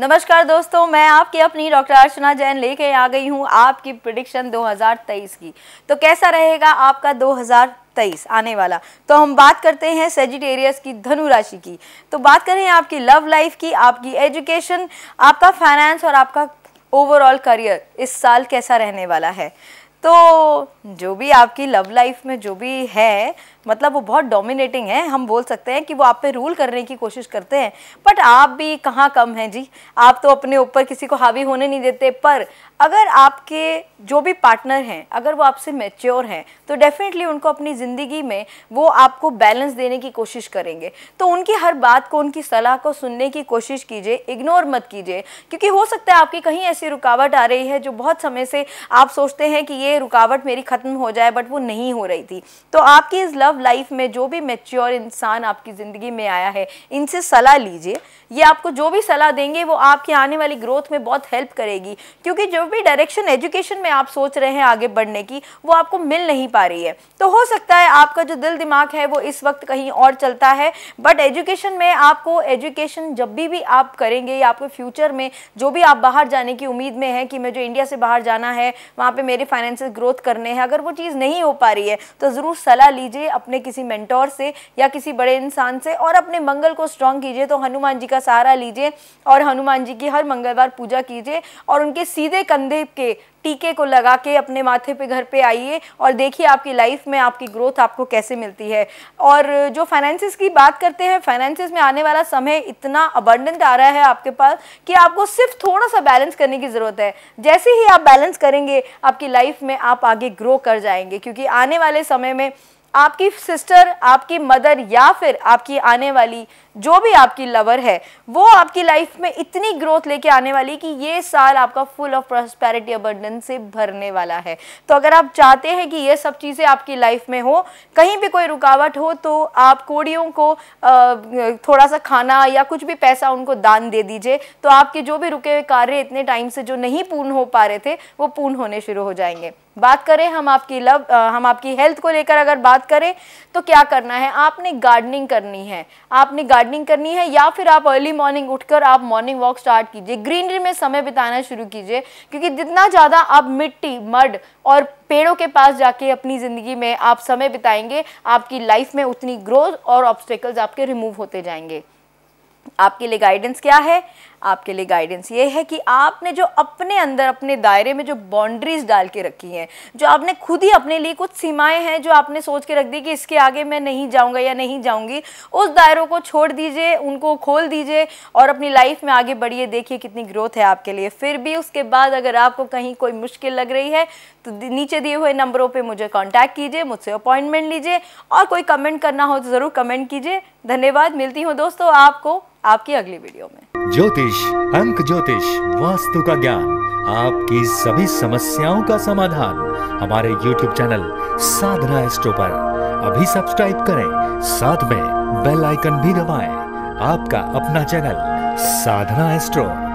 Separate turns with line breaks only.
नमस्कार दोस्तों मैं आपकी अपनी डॉक्टर अर्चना जैन लेके आ गई हूँ आपकी प्रिडिक्शन 2023 की तो कैसा रहेगा आपका 2023 आने वाला तो हम बात करते हैं सेजिटेरियस की धनु राशि की तो बात करें आपकी लव लाइफ की आपकी एजुकेशन आपका फाइनेंस और आपका ओवरऑल करियर इस साल कैसा रहने वाला है तो जो भी आपकी लव लाइफ में जो भी है मतलब वो बहुत डोमिनेटिंग है हम बोल सकते हैं कि वो आप पे रूल करने की कोशिश करते हैं बट आप भी कहाँ कम हैं जी आप तो अपने ऊपर किसी को हावी होने नहीं देते पर अगर आपके जो भी पार्टनर हैं अगर वो आपसे मेच्योर हैं तो डेफिनेटली उनको अपनी ज़िंदगी में वो आपको बैलेंस देने की कोशिश करेंगे तो उनकी हर बात को उनकी सलाह को सुनने की कोशिश कीजिए इग्नोर मत कीजिए क्योंकि हो सकता है आपकी कहीं ऐसी रुकावट आ रही है जो बहुत समय से आप सोचते हैं कि ये ये रुकावट मेरी ख़त्म हो जाए बट वो नहीं हो रही थी तो आपकी इस लव लाइफ में जो भी मेच्योर इंसान आपकी ज़िंदगी में आया है इनसे सलाह लीजिए ये आपको जो भी सलाह देंगे वो आपकी आने वाली ग्रोथ में बहुत हेल्प करेगी क्योंकि जो भी डायरेक्शन एजुकेशन में आप सोच रहे हैं आगे बढ़ने की वो आपको मिल नहीं पा रही है तो हो सकता है आपका जो दिल दिमाग है वो इस वक्त कहीं और चलता है बट एजुकेशन में आपको एजुकेशन जब भी भी आप करेंगे या आपके फ्यूचर में जो भी आप बाहर जाने की उम्मीद में है कि मैं जो इंडिया से बाहर जाना है वहाँ पर मेरे फाइनेंस फाइनेंशियल ग्रोथ करने हैं अगर वो चीज़ नहीं हो पा रही है तो ज़रूर सलाह लीजिए अपने किसी मेंटोर से या किसी बड़े इंसान से और अपने मंगल को स्ट्रॉन्ग कीजिए तो हनुमान जी का सहारा लीजिए और हनुमान जी की हर मंगलवार पूजा कीजिए और उनके सीधे कंधे के टीके को लगा के अपने माथे पे घर पे आइए और देखिए आपकी लाइफ में आपकी ग्रोथ आपको कैसे मिलती है और जो फाइनेंसिस की बात करते हैं फाइनेंसिस में आने वाला समय इतना अबंडेंट आ रहा है आपके पास कि आपको सिर्फ थोड़ा सा बैलेंस करने की ज़रूरत है जैसे ही आप बैलेंस करेंगे आपकी लाइफ में आप आगे ग्रो कर जाएंगे क्योंकि आने वाले समय में आपकी सिस्टर आपकी मदर या फिर आपकी आने वाली जो भी आपकी लवर है वो आपकी लाइफ में इतनी ग्रोथ लेके आने वाली कि ये साल आपका फुल ऑफ प्रॉस्पेरिटी अबंडेंस से भरने वाला है तो अगर आप चाहते हैं कि ये सब चीज़ें आपकी लाइफ में हो कहीं भी कोई रुकावट हो तो आप कोड़ियों को थोड़ा सा खाना या कुछ भी पैसा उनको दान दे दीजिए तो आपके जो भी रुके हुए कार्य इतने टाइम से जो नहीं पूर्ण हो पा रहे थे वो पूर्ण होने शुरू हो जाएंगे बात करें हम आपकी लव हम आपकी हेल्थ को लेकर अगर बात करें तो क्या करना है आपने गार्डनिंग करनी है आपने गार्डनिंग करनी है या फिर आप अर्ली मॉर्निंग उठकर आप मॉर्निंग वॉक स्टार्ट कीजिए ग्रीनरी में समय बिताना शुरू कीजिए क्योंकि जितना ज़्यादा आप मिट्टी मड और पेड़ों के पास जाके अपनी ज़िंदगी में आप समय बिताएंगे आपकी लाइफ में उतनी ग्रोथ और ऑब्स्टेकल्स आपके रिमूव होते जाएंगे आपके लिए गाइडेंस क्या है आपके लिए गाइडेंस ये है कि आपने जो अपने अंदर अपने दायरे में जो बाउंड्रीज डाल के रखी हैं जो आपने खुद ही अपने लिए कुछ सीमाएं हैं जो आपने सोच के रख दी कि इसके आगे मैं नहीं जाऊँगा या नहीं जाऊँगी उस दायरों को छोड़ दीजिए उनको खोल दीजिए और अपनी लाइफ में आगे बढ़िए देखिए कितनी ग्रोथ है आपके लिए फिर भी उसके बाद अगर आपको कहीं कोई मुश्किल लग रही है तो नीचे दिए हुए नंबरों पर मुझे कॉन्टैक्ट कीजिए मुझसे अपॉइंटमेंट लीजिए और कोई कमेंट करना हो तो ज़रूर कमेंट कीजिए धन्यवाद मिलती हूँ दोस्तों आपको आपकी अगली वीडियो में ज्योतिष अंक ज्योतिष वास्तु का ज्ञान आपकी सभी समस्याओं का समाधान हमारे YouTube चैनल साधना एस्ट्रो पर अभी सब्सक्राइब करें साथ में बेल आइकन भी दबाएं आपका अपना चैनल साधना एस्ट्रो